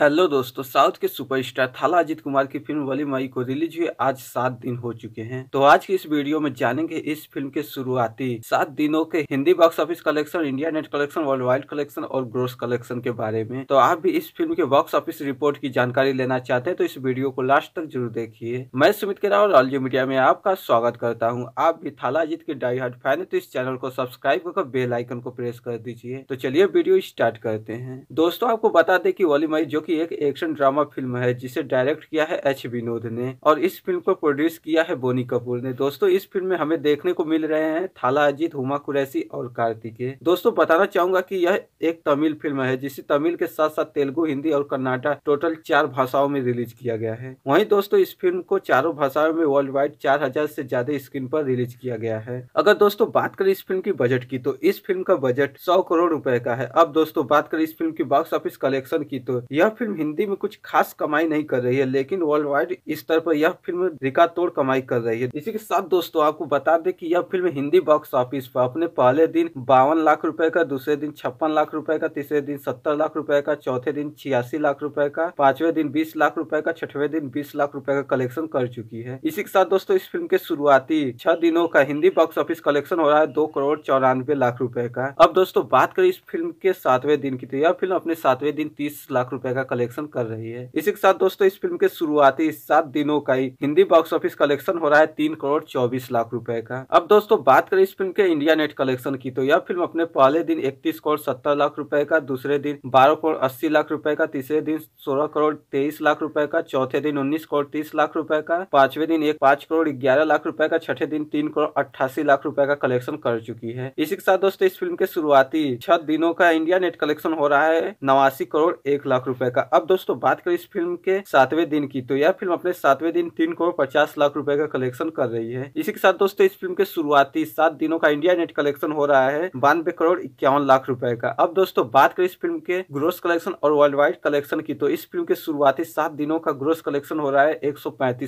hello दोस्तों south के superstar थाला अजीत कुमार की फिल्म वली मई को रिलीज हुए आज सात दिन हो चुके हैं तो आज की इस वीडियो में जानेंगे इस फिल्म के शुरुआती सात दिनों के Hindi box office collection India net collection worldwide collection और ग्रोस कलेक्शन के बारे में तो आप भी इस फिल्म के बॉक्स ऑफिस रिपोर्ट की जानकारी लेना चाहते हैं तो इस वीडियो को लास्ट तक जरूर देखिए मैं सुमित के राव ऑलजी मीडिया में आपका स्वागत करता हूँ आप भी थाला अजीत के डाई हार्ट फैन है तो इस चैनल को सब्सक्राइब कर बेलाइकन को प्रेस कर दीजिए तो चलिए वीडियो स्टार्ट करते हैं दोस्तों आपको बता दे की वली मई जो कि एक एक्शन ड्रामा फिल्म है जिसे डायरेक्ट किया है एच विनोद ने और इस फिल्म को प्रोड्यूस किया है बोनी कपूर ने दोस्तों इस फिल्म में हमें देखने को मिल रहे हैं थाला अजीत हुमा कुरैसी और कार्तिक दोस्तों बताना चाहूंगा की यह एक तमिल फिल्म है जिसे तमिल के साथ साथ तेलुगु हिंदी और कर्नाटक टोटल चार भाषाओं में रिलीज किया गया है वही दोस्तों इस फिल्म को चारों भाषाओं में वर्ल्ड वाइड चार हजार ज्यादा स्क्रीन पर रिलीज किया गया है अगर दोस्तों बात करें इस फिल्म की बजट की तो इस फिल्म का बजट सौ करोड़ रुपए का है अब दोस्तों बात करें इस फिल्म की बॉक्स ऑफिस कलेक्शन की तो यह फिल्म हिंदी में कुछ खास कमाई नहीं कर रही है लेकिन वर्ल्ड वाइड स्तर पर यह फिल्म रिका तोड़ कमाई कर रही है इसी के साथ दोस्तों आपको बता दें कि यह फिल्म हिंदी बॉक्स ऑफिस पर अपने पहले दिन बावन लाख रुपए का दूसरे दिन छप्पन लाख रुपए का तीसरे दिन सत्तर लाख रुपए का चौथे दिन छियासी लाख रुपए का पांचवे दिन बीस लाख रुपए का छठवे दिन बीस लाख रुपए का कलेक्शन कर चुकी है इसी के साथ दोस्तों इस फिल्म के शुरुआती छह दिनों का हिंदी बॉक्स ऑफिस कलेक्शन हो रहा है दो करोड़ चौरानवे लाख रूपये का अब दोस्तों बात करें इस फिल्म के सातवें दिन की तो यह फिल्म अपने सातवें दिन तीस लाख रूपये का कलेक्शन कर रही है इसी के साथ दोस्तों इस फिल्म के शुरुआती सात दिनों का ही हिंदी बॉक्स ऑफिस कलेक्शन हो रहा है तीन करोड़ चौबीस लाख रूपए का अब दोस्तों बात करें इस फिल्म के इंडिया नेट कलेक्शन की तो यह फिल्म अपने पहले दिन इकतीस करोड़ सत्तर लाख रूपये का दूसरे दिन बारह करोड़ अस्सी लाख रूपये का तीसरे दिन सोलह करोड़ तेईस लाख रूपये का चौथे दिन उन्नीस करोड़ तीस लाख रूपये का पांचवे दिन एक पांच करोड़ ग्यारह लाख रूपये का छठे दिन तीन करोड़ अट्ठासी लाख रूपये का कलेक्शन कर चुकी है इसी के साथ दोस्तों इस फिल्म के शुरुआती छह दिनों का इंडिया नेट कलेक्शन हो रहा है नवासी करोड़ एक लाख रूपये का अब दोस्तों बात करें इस फिल्म के सातवें दिन की तो यह फिल्म अपने सातवें दिन तीन करोड़ पचास लाख रुपए का कलेक्शन कर रही है इसी के साथ दोस्तों इस फिल्म के शुरुआती सात दिनों का इंडिया नेट कलेक्शन हो रहा है बानवे करोड़ इक्यावन लाख रुपए का अब दोस्तों बात करें इस फिल्म के ग्रोस कलेक्शन और वर्ल्ड वाइड कलेक्शन की तो इस फिल्म के शुरुआती सात दिनों का ग्रोस कलेक्शन हो रहा है एक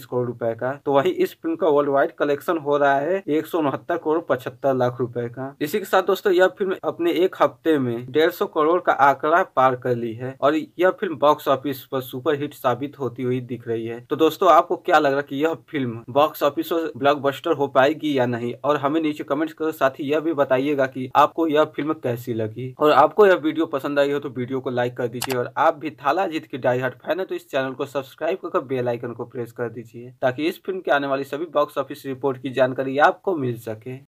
करोड़ रूपए का तो वही इस फिल्म का वर्ल्ड वाइड कलेक्शन हो रहा है एक करोड़ पचहत्तर लाख रूपए का इसी के साथ दोस्तों यह फिल्म अपने एक हफ्ते में डेढ़ करोड़ का आंकड़ा पार कर ली है और यह फिल्म बॉक्स ऑफिस पर सुपरहिट साबित होती हुई दिख रही है तो दोस्तों आपको क्या लग रहा है कि यह फिल्म बॉक्स ऑफिस पर ब्लॉकबस्टर हो पाएगी या नहीं और हमें नीचे कमेंट कर साथ ही यह भी बताइएगा कि आपको यह फिल्म कैसी लगी और आपको यह वीडियो पसंद आई हो तो वीडियो को लाइक कर दीजिए और आप भी थाला जीत की डाई हार्ट फैन है तो इस चैनल को सब्सक्राइब कर बेलाइकन को प्रेस कर दीजिए ताकि इस फिल्म के आने वाली सभी बॉक्स ऑफिस रिपोर्ट की जानकारी आपको मिल सके